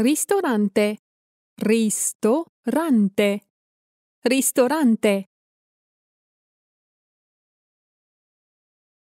ristorante, ristorante, ristorante.